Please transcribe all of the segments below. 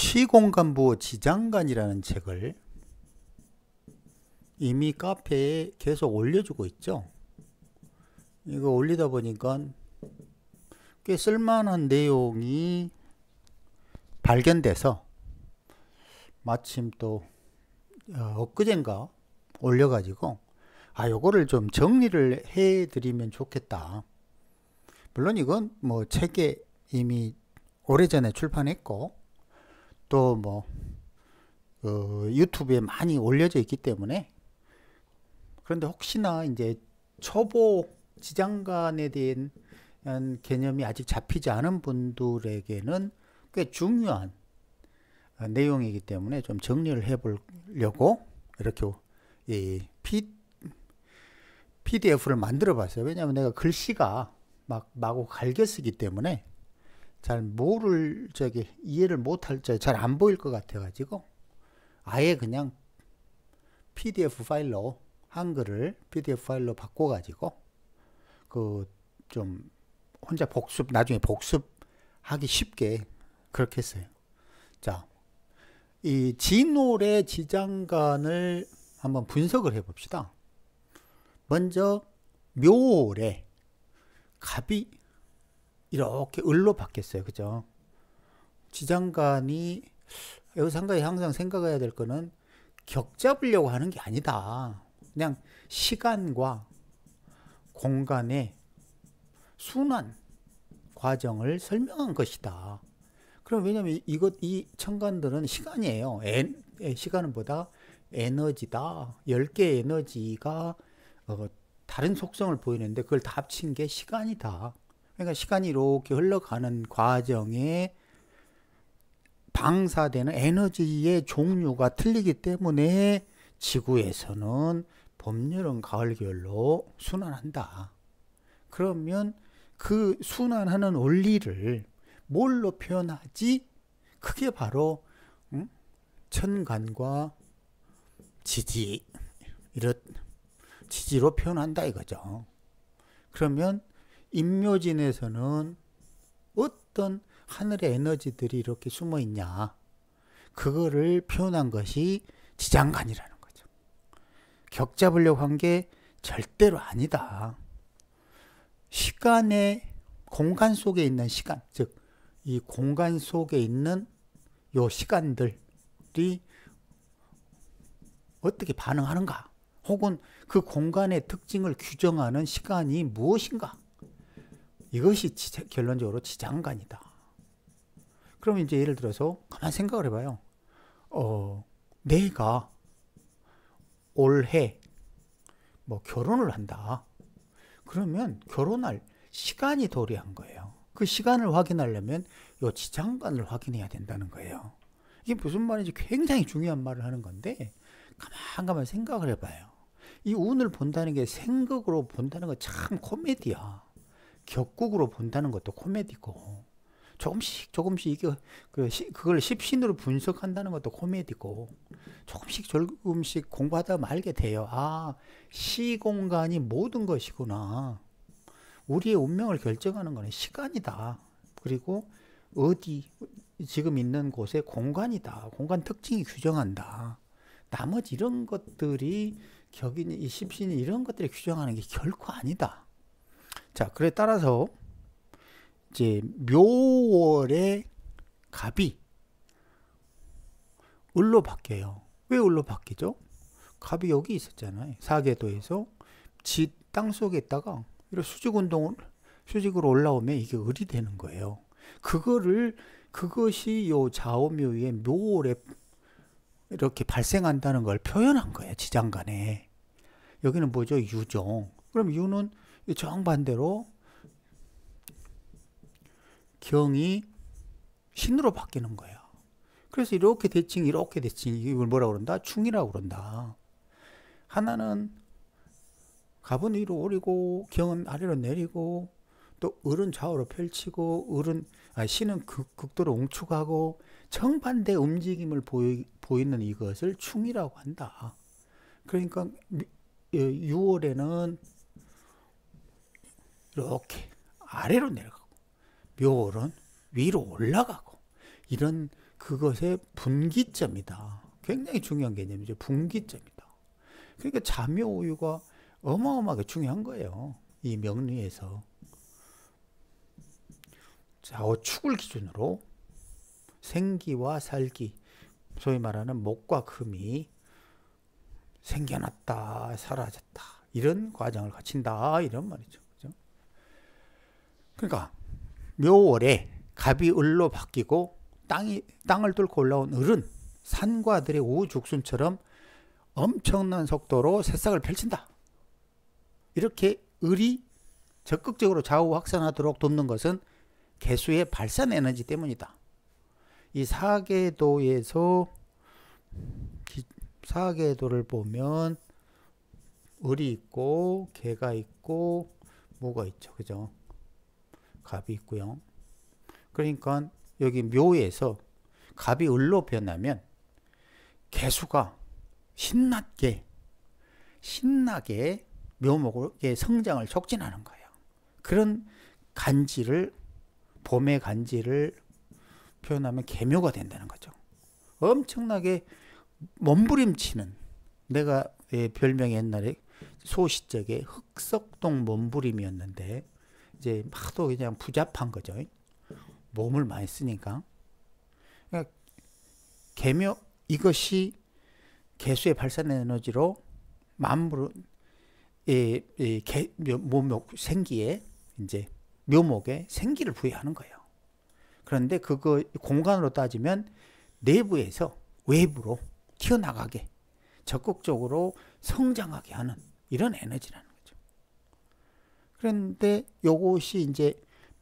시공간부 지장간이라는 책을 이미 카페에 계속 올려주고 있죠. 이거 올리다 보니까 꽤 쓸만한 내용이 발견돼서 마침 또 어, 엊그젠가 올려가지고 아 요거를 좀 정리를 해드리면 좋겠다. 물론 이건 뭐 책에 이미 오래전에 출판했고 또뭐 그 어, 유튜브에 많이 올려져 있기 때문에 그런데 혹시나 이제 초보 지장간에 대한 개념이 아직 잡히지 않은 분들에게는 꽤 중요한 어, 내용이기 때문에 좀 정리를 해보려고 이렇게 이 예, 피, PDF를 만들어 봤어요. 왜냐하면 내가 글씨가 막 마구 갈겨 쓰기 때문에 잘 모를 저기 이해를 못할 적 잘안 보일 것 같아가지고 아예 그냥 PDF 파일로 한글을 PDF 파일로 바꿔가지고 그 좀 혼자 복습 나중에 복습하기 쉽게 그렇게 했어요. 자, 이 진올의 지장간을 한번 분석을 해봅시다. 먼저 묘올의 갑이 이렇게 을로 바뀌었어요. 그죠? 지장간이 여기서 상가에 항상 생각해야 될 거는 격잡으려고 하는 게 아니다. 그냥 시간과 공간의 순환 과정을 설명한 것이다. 그럼 왜냐면 이것 이 천간들은 시간이에요. 엔, 예, 시간은 보다 에너지다. 1개의 에너지가 어, 다른 속성을 보이는데 그걸 다 합친 게 시간이다. 그러니까 시간이 이렇게 흘러가는 과정에 방사되는 에너지의 종류가 틀리기 때문에 지구에서는 봄, 여름, 가을, 겨울로 순환한다. 그러면 그 순환하는 원리를 뭘로 표현하지? 그게 바로 음? 천간과 지지 이렇 지지로 표현한다 이거죠. 그러면 임묘진에서는 어떤 하늘의 에너지들이 이렇게 숨어 있냐. 그거를 표현한 것이 지장간이라는 거죠. 격잡으려고 한 게 절대로 아니다. 시간의 공간 속에 있는 시간, 즉, 이 공간 속에 있는 요 시간들이 어떻게 반응하는가? 혹은 그 공간의 특징을 규정하는 시간이 무엇인가? 이것이 지체, 결론적으로 지장간이다. 그럼 이제 예를 들어서 가만 생각을 해봐요. 어, 내가 올해 뭐 결혼을 한다. 그러면 결혼할 시간이 도래한 거예요. 그 시간을 확인하려면 요 지장간을 확인해야 된다는 거예요. 이게 무슨 말인지 굉장히 중요한 말을 하는 건데 가만 가만 생각을 해봐요. 이 운을 본다는 게 생각으로 본다는 거참 코미디야. 격국으로 본다는 것도 코미디고 조금씩 조금씩 이게 그 그걸 십신으로 분석한다는 것도 코미디고 조금씩 조금씩 공부하다 말게 돼요. 아 시공간이 모든 것이구나. 우리의 운명을 결정하는 것은 시간이다. 그리고 어디 지금 있는 곳의 공간이다. 공간 특징이 규정한다. 나머지 이런 것들이 격인 이 십신이 이런 것들이 규정하는 게 결코 아니다. 자, 그에 따라서 이제 묘월의 갑이 을로 바뀌어요. 왜 을로 바뀌죠? 갑이 여기 있었잖아요. 사계도에서 지 땅속에다가 이런 수직 운동을 수직으로 올라오면 이게 을이 되는 거예요. 그거를 그것이 요 좌우묘의 묘월에 이렇게 발생한다는 걸 표현한 거예요. 지장간에. 여기는 뭐죠? 유종. 그럼 유는 정반대로 경이 신으로 바뀌는 거예요. 그래서 이렇게 대칭, 이렇게 대칭, 이걸 뭐라 그런다? 충이라고 그런다. 하나는 갑은 위로 오리고, 경은 아래로 내리고, 또 을은 좌우로 펼치고, 을은, 아, 신은 극, 극도로 웅축하고, 정반대 움직임을 보이, 보이는 이것을 충이라고 한다. 그러니까 6월에는 이렇게 아래로 내려가고 묘월은 위로 올라가고 이런 그것의 분기점이다. 굉장히 중요한 개념이죠. 분기점이다. 그러니까 자묘우유가 어마어마하게 중요한 거예요. 이 명리에서. 좌우축을 기준으로 생기와 살기, 소위 말하는 목과 금이 생겨났다, 사라졌다, 이런 과정을 거친다, 이런 말이죠. 그러니까 묘월에 갑이 을로 바뀌고 땅이 땅을 뚫고 올라온 을은 산과 들의 우죽순처럼 엄청난 속도로 새싹을 펼친다. 이렇게 을이 적극적으로 좌우 확산하도록 돕는 것은 개수의 발산 에너지 때문이다. 이 사계도에서 사계도를 보면 을이 있고 개가 있고 뭐가 있죠. 그죠? 갑이 있고요. 그러니까 여기 묘에서 갑이 을로 변하면 개수가 신나게 신나게 묘목의 성장을 촉진하는 거예요. 그런 간지를 봄의 간지를 표현하면 개묘가 된다는 거죠. 엄청나게 몸부림치는 내가 예, 별명 옛날에 소시적의 흑석동 몸부림이었는데 이제 하도 그냥 부잡한 거죠. 몸을 많이 쓰니까. 그러니까 개묘 이것이 개수의 발산 에너지로 만물은 예, 예, 개, 몸목 생기에 이제 묘목에 생기를 부여하는 거예요. 그런데 그거 공간으로 따지면 내부에서 외부로 튀어나가게 적극적으로 성장하게 하는 이런 에너지라는 그런데 요것이 이제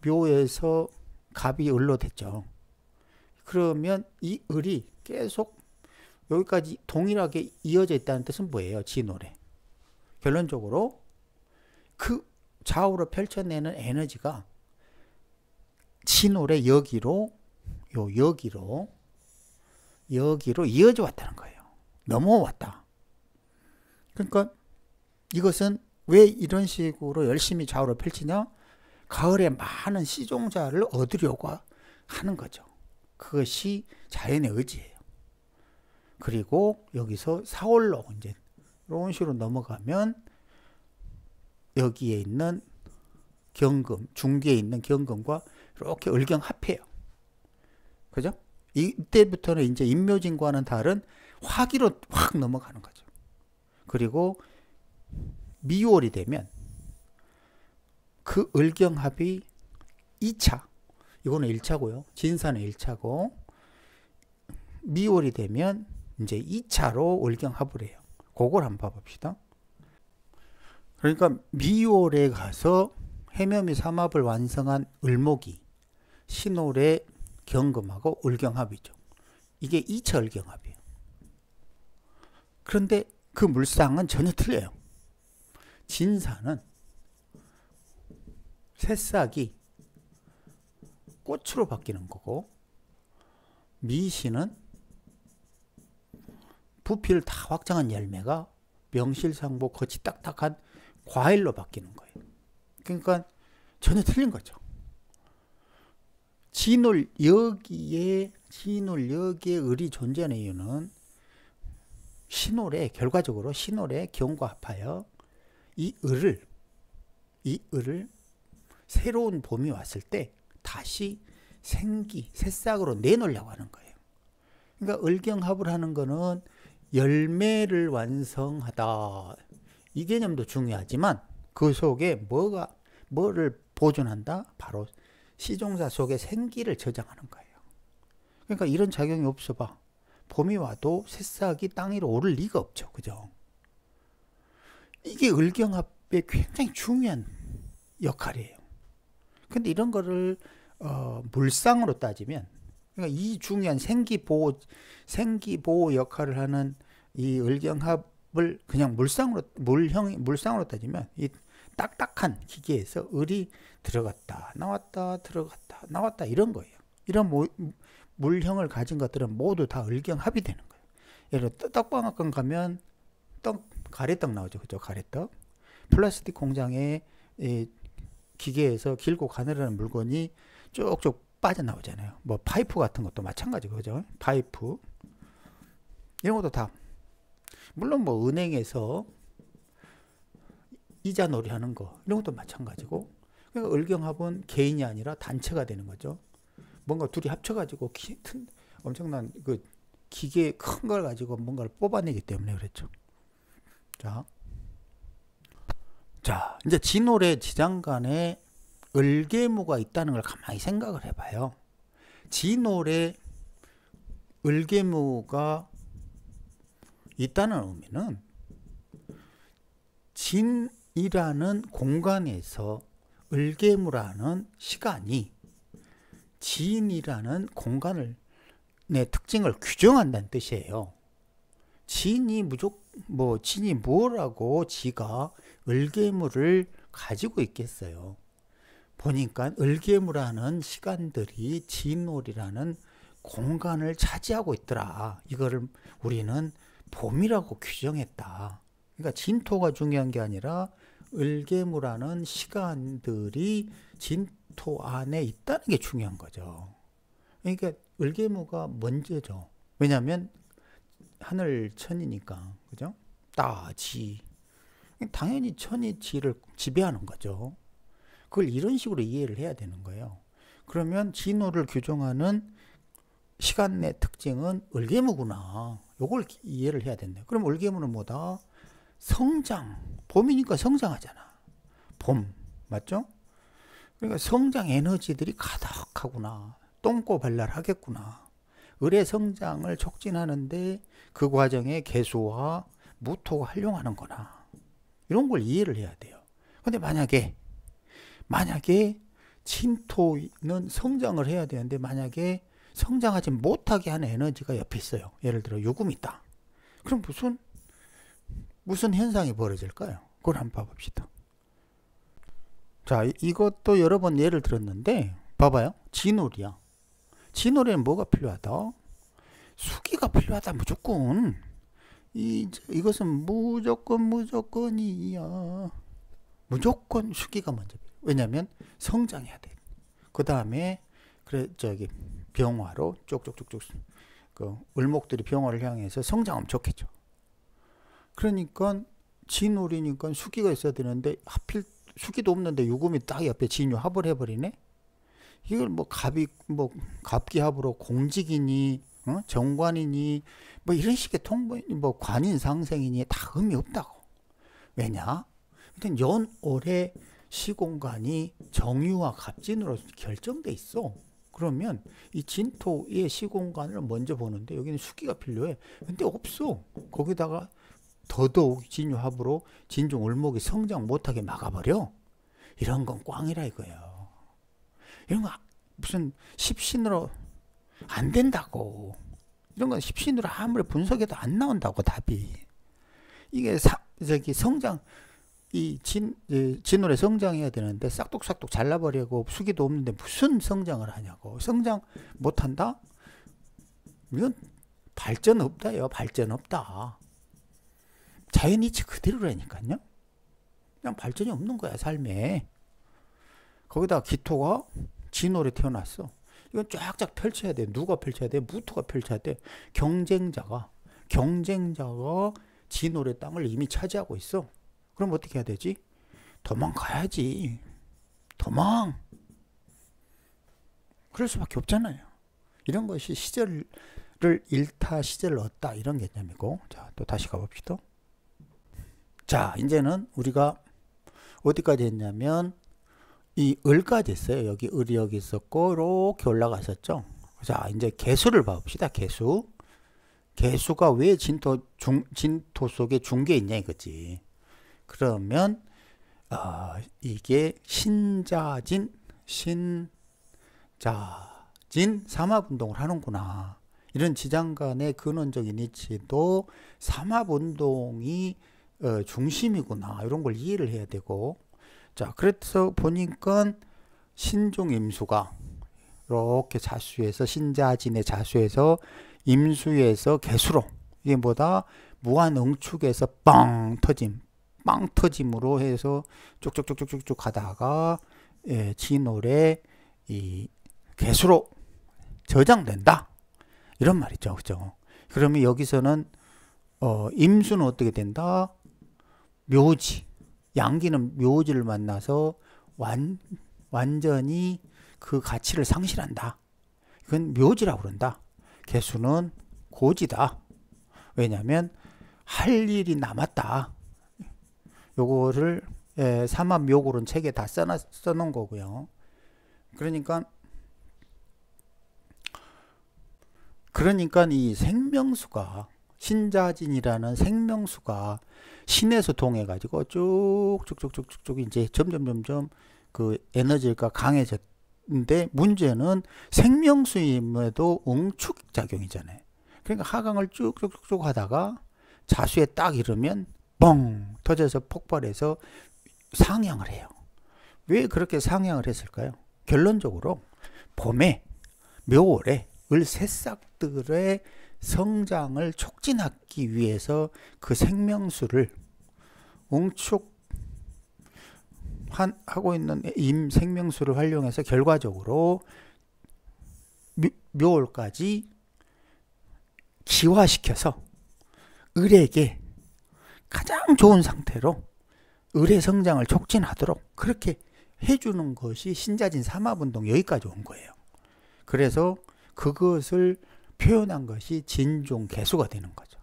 묘에서 갑이 을로 됐죠. 그러면 이 을이 계속 여기까지 동일하게 이어져 있다는 뜻은 뭐예요? 진월에. 결론적으로 그 좌우로 펼쳐내는 에너지가 진월에 여기로 요 여기로 여기로 이어져 왔다는 거예요. 넘어왔다. 그러니까 이것은 왜 이런 식으로 열심히 좌우로 펼치냐? 가을에 많은 시종자를 얻으려고 하는 거죠. 그것이 자연의 의지예요. 그리고 여기서 4월로 이제 이런 식으로 넘어가면 여기에 있는 경금, 중기에 있는 경금과 이렇게 을경합해요. 그죠? 이때부터는 이제 임묘진과는 다른 화기로 확 넘어가는 거죠. 그리고 미월이 되면 그 을경합이 2차 이거는 1차고요. 진사는 1차고 미월이 되면 이제 2차로 을경합을 해요. 그걸 한번 봐봅시다. 그러니까 미월에 가서 해묘미 삼합을 완성한 을목이 신월에 경금하고 을경합이죠. 이게 2차 을경합이에요. 그런데 그 물상은 전혀 틀려요. 진사는 새싹이 꽃으로 바뀌는 거고 미신은 부피를 다 확장한 열매가 명실상부 겉이 딱딱한 과일로 바뀌는 거예요. 그러니까 전혀 틀린 거죠. 진울 여기에 진울 여기에 을이 존재하는 이유는 신월에 결과적으로 신월에 경과 합하여 이 을을 이 을을 새로운 봄이 왔을 때 다시 생기, 새싹으로 내놓으려고 하는 거예요. 그러니까 을경합을 하는 거는 열매를 완성하다. 이 개념도 중요하지만 그 속에 뭐가 뭐를 보존한다? 바로 시종사 속에 생기를 저장하는 거예요. 그러니까 이런 작용이 없어 봐. 봄이 와도 새싹이 땅 위로 오를 리가 없죠. 그죠? 이게 을경합의 굉장히 중요한 역할이에요. 근데 이런 거를 어, 물상으로 따지면 그러니까 이 중요한 생기 보호 생기 보호 역할을 하는 이 을경합을 그냥 물상으로 물형 물상으로 따지면 이 딱딱한 기계에서 을이 들어갔다 나왔다 들어갔다 나왔다 이런 거예요. 이런 모, 물형을 가진 것들은 모두 다 을경합이 되는 거예요. 예를 들어 떡방앗간 가면 떡 가래떡 나오죠. 그죠? 가래떡. 플라스틱 공장의 예, 기계에서 길고 가늘은 물건이 쭉쭉 빠져나오잖아요. 뭐 파이프 같은 것도 마찬가지고 그죠? 파이프. 이런 것도 다 물론 뭐 은행에서 이자 놀이 하는 거 이런 것도 마찬가지고 그러니까 을경합은 개인이 아니라 단체가 되는 거죠. 뭔가 둘이 합쳐가지고 기, 엄청난 그 기계 큰 걸 가지고 뭔가를 뽑아내기 때문에 그랬죠. 자. 자, 이제 진올의 지장간에 을계무가 있다는 걸 가만히 생각을 해봐요. 진올의 을계무가 있다는 의미는 진이라는 공간에서 을계무라는 시간이 진이라는 공간을 내 특징을 규정한다는 뜻이에요. 진이 무조건 뭐 진이 뭐라고 지가 을개물을 가지고 있겠어요. 보니까 을개물하는 시간들이 진올이라는 공간을 차지하고 있더라. 이거를 우리는 봄이라고 규정했다. 그러니까 진토가 중요한 게 아니라 을개무라는 시간들이 진토 안에 있다는 게 중요한 거죠. 그러니까 을개무가 먼저죠. 왜냐하면 하늘 천이니까 그죠? 따지 당연히 천이 지를 지배하는 거죠. 그걸 이런 식으로 이해를 해야 되는 거예요. 그러면 진호를 규정하는 시간 내 특징은 을개무구나. 요걸 이해를 해야 된다. 그럼 을개무는 뭐다? 성장. 봄이니까 성장하잖아. 봄. 맞죠? 그러니까 성장 에너지들이 가득하구나. 똥꼬발랄하겠구나. 을의 성장을 촉진하는데 그 과정에 개수와 무토가 활용하는 거나 이런 걸 이해를 해야 돼요. 근데 만약에 만약에 침토는 성장을 해야 되는데 만약에 성장하지 못하게 하는 에너지가 옆에 있어요. 예를 들어 요금이 있다. 그럼 무슨 무슨 현상이 벌어질까요? 그걸 한번 봐봅시다. 자, 이것도 여러 번 예를 들었는데 봐봐요. 진올이야. 진올에는 뭐가 필요하다? 수기가 필요하다 무조건 이 이것은 무조건 무조건이야 무조건 수기가 먼저 왜냐하면 성장해야 돼. 그 다음에 그래 저기 병화로 쪽쪽쪽쪽 그 을목들이 병화를 향해서 성장하면 좋겠죠. 그러니까 진울이니까 수기가 있어야 되는데 하필 수기도 없는데 유금이 딱 옆에 진유 합을 해버리네. 이걸 뭐 갑이 뭐 갑기합으로 공직이니 어? 정관이니 뭐 이런 식의 통보, 뭐 관인 상생이니 다 의미 없다고. 왜냐? 일단 연월의 시공간이 정유와 갑진으로 결정돼 있어. 그러면 이 진토의 시공간을 먼저 보는데 여기는 수기가 필요해. 근데 없어. 거기다가 더더욱 진유합으로 진중 을목이 성장 못하게 막아버려. 이런 건 꽝이라 이거예요. 이런 거 아, 무슨 십신으로 안 된다고. 이런 건 십신으로 아무리 분석해도 안 나온다고 답이. 이게 사, 저기 성장 이 진, 진월에 성장해야 되는데 싹둑싹둑 잘라버리고 수기도 없는데 무슨 성장을 하냐고. 성장 못한다? 이건 발전 없다요. 발전 없다. 자연 이치 그대로라니까요. 그냥 발전이 없는 거야, 삶에. 거기다 기토가 진월에 태어났어. 이건 쫙쫙 펼쳐야 돼. 누가 펼쳐야 돼? 무토가 펼쳐야 돼. 경쟁자가 경쟁자가 지 노래 땅을 이미 차지하고 있어. 그럼 어떻게 해야 되지? 도망가야지. 도망. 그럴 수밖에 없잖아요. 이런 것이 시절을 잃다, 시절을 얻다 이런 개념이고. 자, 또 다시 가봅시다. 자, 이제는 우리가 어디까지 했냐면 이 을까지 있어요. 여기 을이 여기 있었고 이렇게 올라가셨죠자 아, 이제 개수를 봅시다 개수. 개수가 왜 진토 중 진토 속에 중계 있냐 이거지. 그러면 어, 이게 신자진 신자진 삼합운동을 하는구나. 이런 지장간의 근원적인 이치도 삼합운동이 어, 중심이구나 이런 걸 이해를 해야 되고 자, 그래서 보니까 신종 임수가 이렇게 자수에서 신자진의 자수에서 임수에서 개수로 이게 뭐다 무한 응축에서 빵 터짐 빵 터짐으로 해서 쭉쭉쭉쭉쭉쭉 가다가 예, 진올에이 개수로 저장된다 이런 말이죠 그죠 그러면 여기서는 어, 임수는 어떻게 된다 묘지 양기는 묘지를 만나서 완, 완전히 그 가치를 상실한다. 그건 묘지라고 그런다. 개수는 고지다. 왜냐하면 할 일이 남았다. 요거를 예, 삼합묘고론 책에 다 써놔, 써놓은 거고요. 그러니까 그러니까 이 생명수가 신자진이라는 생명수가 신에서 통해가지고 쭉쭉쭉쭉쭉 이제 점점점점 그 에너지가 강해졌는데 문제는 생명수임에도 응축작용이잖아요. 그러니까 하강을 쭉쭉쭉쭉 하다가 자수에 딱 이르면 뻥 터져서 폭발해서 상향을 해요. 왜 그렇게 상향을 했을까요? 결론적으로 봄에 묘월에 을새싹들의 성장을 촉진하기 위해서 그 생명수를 응축 하고 있는 임 생명수를 활용해서 결과적으로 묘, 묘월까지 기화시켜서 을에게 가장 좋은 상태로 을의 성장을 촉진하도록 그렇게 해주는 것이 신자진 삼합운동 여기까지 온 거예요. 그래서 그것을 표현한 것이 진종 개수가 되는 거죠.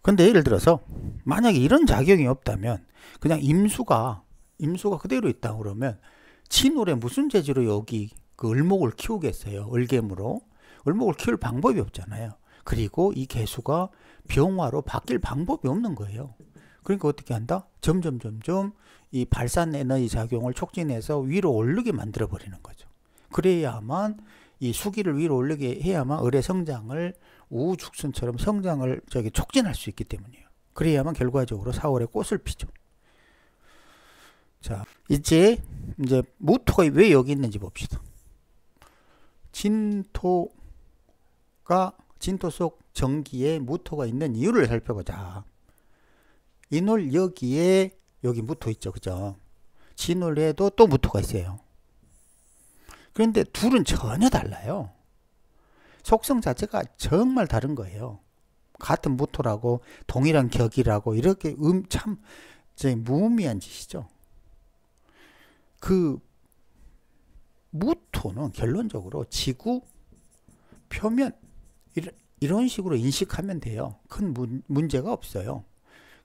근데 예를 들어서 만약에 이런 작용이 없다면 그냥 임수가 임수가 그대로 있다 그러면 진올에 무슨 재주로 여기 그 을목을 키우겠어요? 을개무로 을목을 키울 방법이 없잖아요. 그리고 이 개수가 병화로 바뀔 방법이 없는 거예요. 그러니까 어떻게 한다? 점점 점점 이 발산 에너지 작용을 촉진해서 위로 오르게 만들어 버리는 거죠. 그래야만 이 수기를 위로 올리게 해야만 을의 성장을 우우죽순처럼 성장을 저기 촉진할 수 있기 때문이에요. 그래야만 결과적으로 4월에 꽃을 피죠. 자, 이제 이제 무토가 왜 여기 있는지 봅시다. 진토가 진토 속정기에 무토가 있는 이유를 살펴보자. 이놀 여기에 여기 무토 있죠, 그죠? 진올에도 또 무토가 있어요. 그런데 둘은 전혀 달라요. 속성 자체가 정말 다른 거예요. 같은 모토라고 동일한 격이라고 이렇게 음, 참 무의미한 짓이죠. 그 무토는 결론적으로 지구 표면 이런 식으로 인식하면 돼요. 큰 문, 문제가 없어요.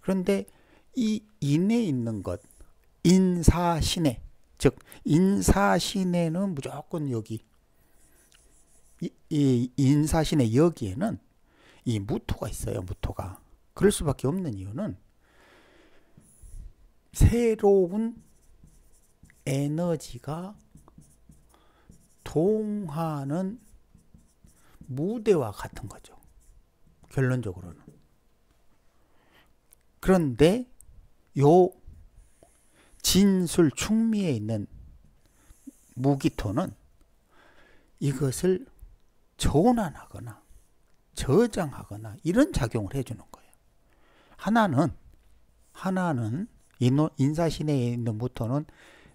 그런데 이 인에 있는 것, 인사신의 즉인사신에는 무조건 여기 이, 이인사신의 여기에는 이 무토가 있어요 무토가 그럴 수밖에 없는 이유는 새로운 에너지가 동하는 무대와 같은 거죠. 결론적으로는. 그런데 요 진술 충미에 있는 무기토는 이것을 전환하거나 저장하거나 이런 작용을 해주는 거예요. 하나는 하나는 인사신에 있는 무토는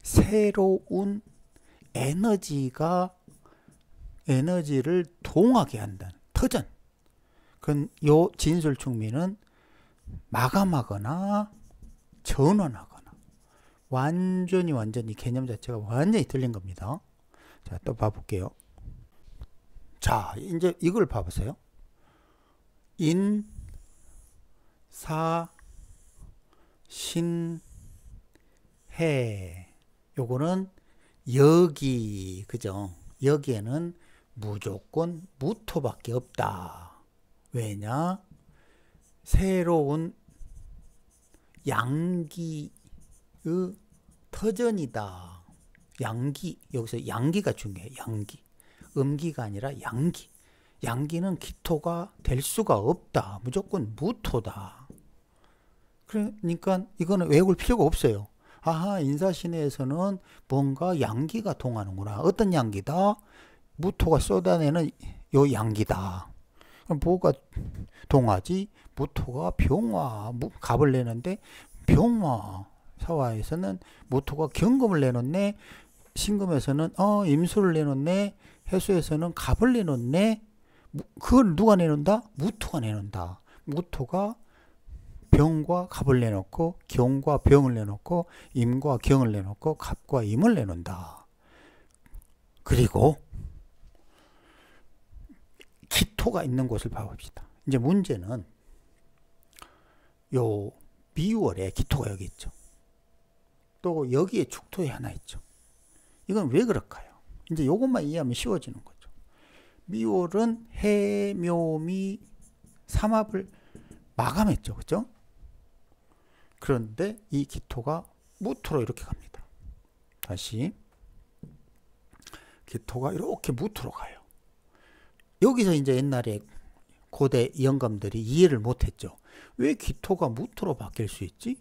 새로운 에너지가 에너지를 동하게 한다는 터전. 그요 진술충미는 마감하거나 전원하거나 완전히 완전히 개념 자체가 완전히 틀린 겁니다. 자, 또 봐볼게요. 자, 이제 이걸 봐보세요. 인, 사, 신, 해. 요거는 여기, 그죠? 여기에는 무조건 무토밖에 없다. 왜냐? 새로운 양기의 터전이다. 양기 여기서 양기가 중요해. 양기 음기가 아니라 양기. 양기는 기토가 될 수가 없다. 무조건 무토다. 그러니까 이거는 외울 필요가 없어요. 아하 인사신에서는 뭔가 양기가 통하는구나. 어떤 양기다? 무토가 쏟아내는 요 양기다. 그럼 뭐가 동하지? 무토가 병화, 갑을 내는데 병화. 사화에서는 모토가 경금을 내놓네 신금에서는 어 임수를 내놓네 해수에서는 갑을 내놓네 그걸 누가 내놓는다? 무토가 내놓는다 무토가 병과 갑을 내놓고 경과 병을 내놓고 임과 경을 내놓고 갑과 임을 내놓는다 그리고 기토가 있는 곳을 봐봅시다 이제 문제는 요 미월에 기토가 여기 있죠 또 여기에 축토에 하나 있죠. 이건 왜 그럴까요? 이제 요것만 이해하면 쉬워지는 거죠. 미월은 해묘미 삼합을 마감했죠. 그죠? 그런데 이 기토가 무토로 이렇게 갑니다. 다시 기토가 이렇게 무토로 가요. 여기서 이제 옛날에 고대 영감들이 이해를 못했죠. 왜 기토가 무토로 바뀔 수 있지?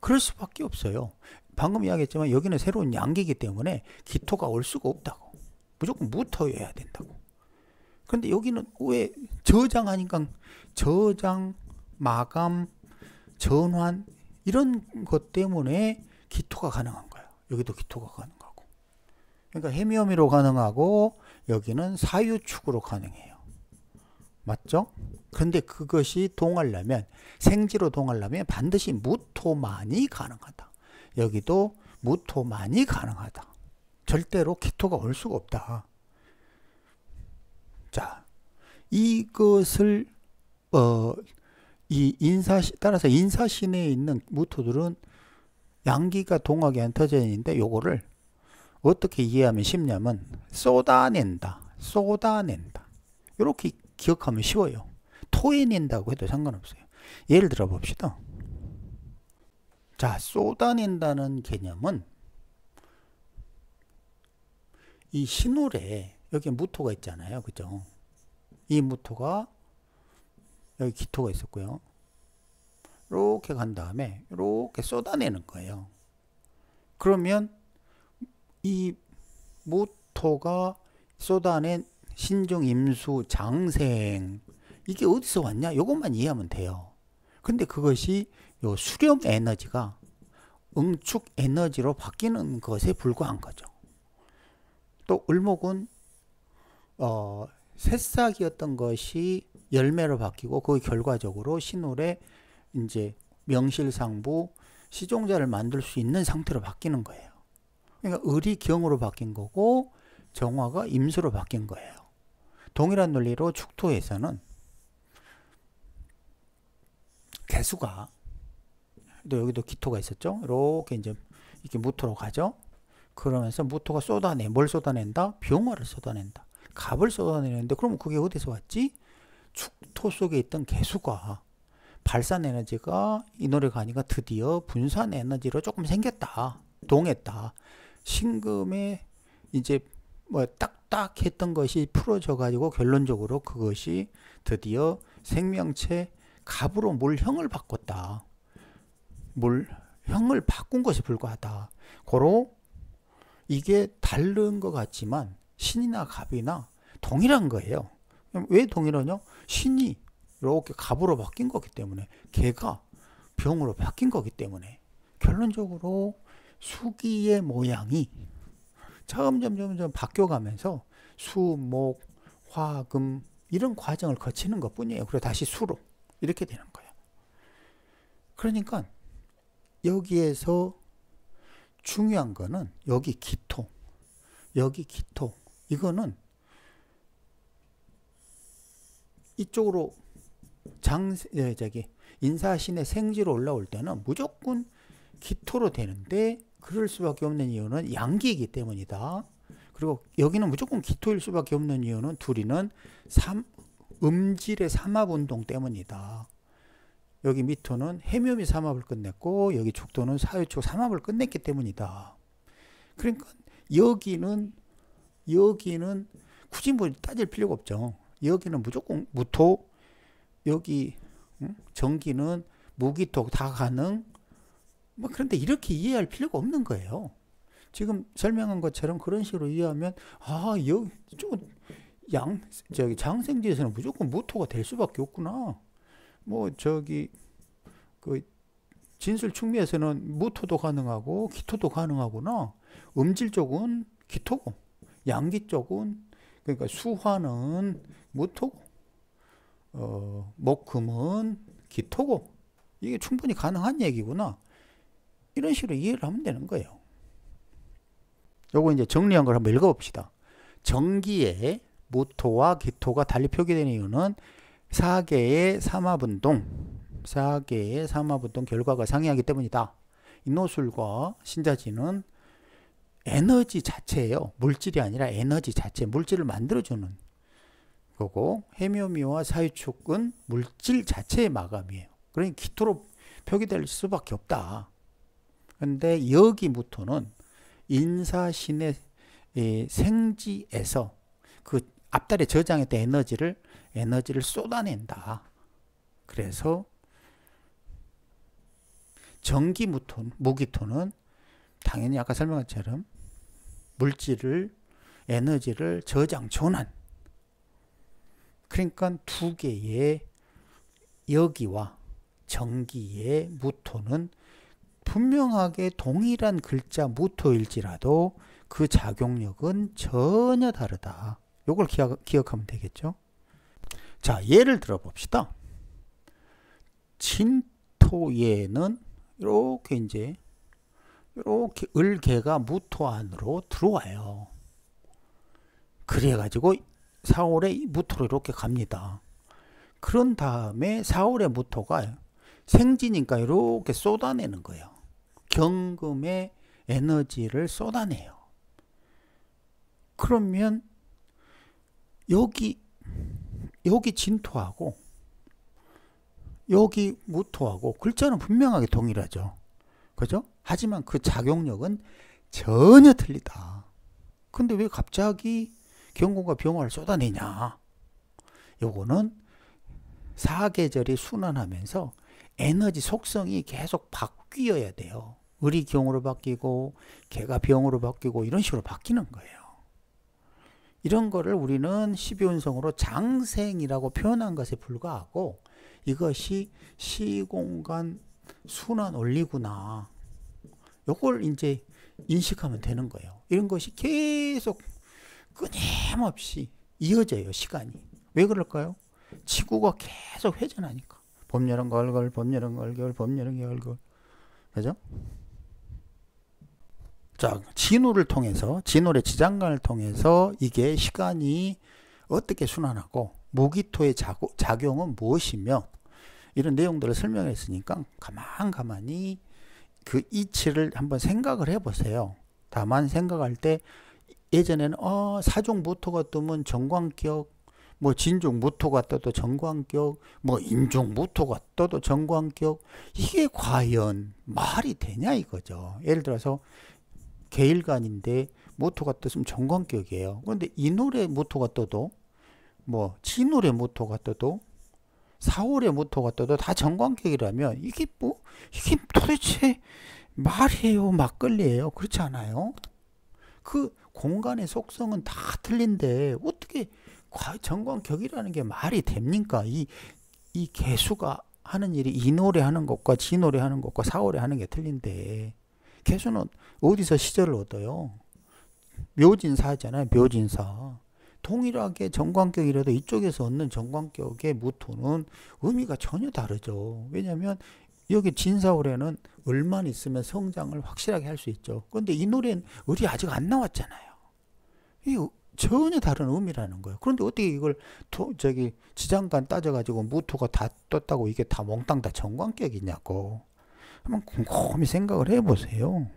그럴 수밖에 없어요. 방금 이야기했지만 여기는 새로운 양기이기 때문에 기토가 올 수가 없다고. 무조건 무토여야 된다고. 그런데 여기는 왜 저장하니까 저장, 마감, 전환 이런 것 때문에 기토가 가능한 거예요. 여기도 기토가 가능하고. 그러니까 해미어미로 가능하고 여기는 사유축으로 가능해요. 맞죠? 근데 그것이 동하려면 생지로 동하려면 반드시 무토만이 가능하다. 여기도 무토만이 가능하다. 절대로 기토가 올 수가 없다. 자, 이것을 어, 이 인사 따라서 인사 시에 있는 무토들은 양기가 동하게 한 터전인데 요거를 어떻게 이해하면 쉽냐면 쏟아낸다, 쏟아낸다. 이렇게 기억하면 쉬워요. 토해낸다고 해도 상관없어요. 예를 들어 봅시다. 자, 쏟아낸다는 개념은 이 신울에 여기 무토가 있잖아요. 그죠? 이 무토가 여기 기토가 있었고요. 이렇게 간 다음에 이렇게 쏟아내는 거예요. 그러면 이 무토가 쏟아낸 신종 임수 장생 이게 어디서 왔냐? 이것만 이해하면 돼요. 근데 그것이 요 수렴 에너지가 응축 에너지로 바뀌는 것에 불과한 거죠. 또 을목은 어, 새싹이었던 것이 열매로 바뀌고 그 결과적으로 신울에 이제 명실상부 시종자를 만들 수 있는 상태로 바뀌는 거예요. 그러니까 을이 경으로 바뀐 거고 정화가 임수로 바뀐 거예요. 동일한 논리로 축토에서는 개수가 또 여기도 기토가 있었죠. 이렇게 이제 이렇게 무토로 가죠. 그러면서 무토가 쏟아내 뭘 쏟아낸다? 병화를 쏟아낸다. 갑을 쏟아내는데 그럼 그게 어디서 왔지? 축토 속에 있던 개수가 발산 에너지가 이 노래가 아니라 드디어 분산 에너지로 조금 생겼다. 동했다. 신금에 이제 뭐딱 딱 했던 것이 풀어져 가지고 결론적으로 그것이 드디어 생명체 갑으로 물형을 바꿨다. 물형을 바꾼 것에 불과하다. 고로 이게 다른 것 같지만 신이나 갑이나 동일한 거예요. 왜 동일하냐? 신이 이렇게 갑으로 바뀐 거기 때문에 개가 병으로 바뀐 거기 때문에 결론적으로 수기의 모양이 점점 점점 바뀌어가면서 수, 목, 화, 금 이런 과정을 거치는 것뿐이에요. 그리고 다시 수로 이렇게 되는 거예요. 그러니까 여기에서 중요한 거는 여기 기토, 여기 기토 이거는 이쪽으로 장, 예, 저기 인사신의 생지로 올라올 때는 무조건 기토로 되는데 그럴 수밖에 없는 이유는 양기이기 때문이다. 그리고 여기는 무조건 기토일 수밖에 없는 이유는 둘이는 삼, 음질의 삼합운동 때문이다. 여기 미토는 해묘미 삼합을 끝냈고 여기 죽도는 사유축 삼합을 끝냈기 때문이다. 그러니까 여기는 여기는 굳이 뭐 따질 필요가 없죠. 여기는 무조건 무토 여기 응? 전기는 무기토 다 가능 뭐 그런데 이렇게 이해할 필요가 없는 거예요. 지금 설명한 것처럼 그런 식으로 이해하면 아 여기 양 저기 장생지에서는 무조건 무토가 될 수밖에 없구나. 뭐 저기 그 진술 충미에서는 무토도 가능하고 기토도 가능하구나. 음질 쪽은 기토고 양기 쪽은 그러니까 수화는 무토고 어, 목금은 기토고 이게 충분히 가능한 얘기구나. 이런 식으로 이해를 하면 되는 거예요. 요거 이제 정리한 걸 한번 읽어봅시다. 전기의 모토와 기토가 달리 표기되 이유는 4개의 삼합운동, 4개의 삼합운동 결과가 상이하기 때문이다. 인노술과 신자지는 에너지 자체예요. 물질이 아니라 에너지 자체, 물질을 만들어주는 거고 해묘미와 사유축은 물질 자체의 마감이에요. 그러니 기토로 표기될 수밖에 없다. 근데 여기 부터는 인사신의 예, 생지에서 그앞다리 저장했던 에너지를 에너지를 쏟아낸다. 그래서 전기 무토, 무기토는 당연히 아까 설명한 것처럼 물질을 에너지를 저장 전환. 그러니까 두 개의 여기와 전기의 무토는 분명하게 동일한 글자 무토일지라도 그 작용력은 전혀 다르다. 요걸 기억, 하면 되겠죠. 자, 예를 들어 봅시다. 진토예는 이렇게 이제 이렇게 을개가 무토 안으로 들어와요. 그래가지고 4월에 무토로 이렇게 갑니다. 그런 다음에 4월에 무토가 생지니까 이렇게 쏟아내는 거예요. 경금의 에너지를 쏟아내요. 그러면 여기 여기 진토하고 여기 무토하고 글자는 분명하게 동일하죠. 그죠? 하지만 그 작용력은 전혀 틀리다. 근데 왜 갑자기 경공과 병화를 쏟아내냐? 요거는 사계절이 순환하면서 에너지 속성이 계속 바, 바뀌어야 돼요. 을이 경으로 바뀌고 개가 병으로 바뀌고 이런 식으로 바뀌는 거예요. 이런 거를 우리는 12운성으로 장생이라고 표현한 것에 불과하고 이것이 시공간 순환 원리구나. 요걸 이제 인식하면 되는 거예요. 이런 것이 계속 끊임없이 이어져요, 시간이. 왜 그럴까요? 지구가 계속 회전하니까. 봄, 여름, 가을, 가을, 봄, 여름, 가을, 겨울, 봄, 여름, 가을, 겨울. 그죠? 자, 진우를 통해서, 진울의 지장간을 통해서 이게 시간이 어떻게 순환하고, 모기토의 작용은 무엇이며, 이런 내용들을 설명했으니까, 가만 가만히 그 이치를 한번 생각을 해보세요. 다만 생각할 때, 예전에는, 어, 사종무토가 뜨면 정광격, 뭐 진종 무토가 떠도 정관격, 뭐 인종 무토가 떠도 정관격 이게 과연 말이 되냐 이거죠. 예를 들어서 개일간인데 무토가 떴으면 정관격이에요. 그런데 이 노래 무토가 떠도 뭐지월에 무토가 떠도 사월의 무토가 떠도 다 정관격이라면 이게 뭐 이게 도대체 말이에요 막걸리에요 그렇지 않아요? 그 공간의 속성은 다 틀린데 어떻게 전광격이라는게 말이 됩니까? 이, 이 개수가 하는 일이 이 노래 하는 것과 지 노래 하는 것과 사월에 하는 게 틀린데 개수는 어디서 시절을 얻어요? 묘진사잖아요. 묘진사. 동일하게 정관격이라도 이쪽에서 얻는 정관격의 무토는 의미가 전혀 다르죠. 왜냐면 여기 진사월에는 을만 있으면 성장을 확실하게 할 수 있죠. 그런데 이 노래는 을이 아직 안 나왔잖아요. 이 전혀 다른 의미라는 거예요. 그런데 어떻게 이걸 토, 저기 지장간 따져가지고 무토가 다 떴다고 이게 다 몽땅 다 정관격이냐고. 한번 곰곰이 생각을 해보세요.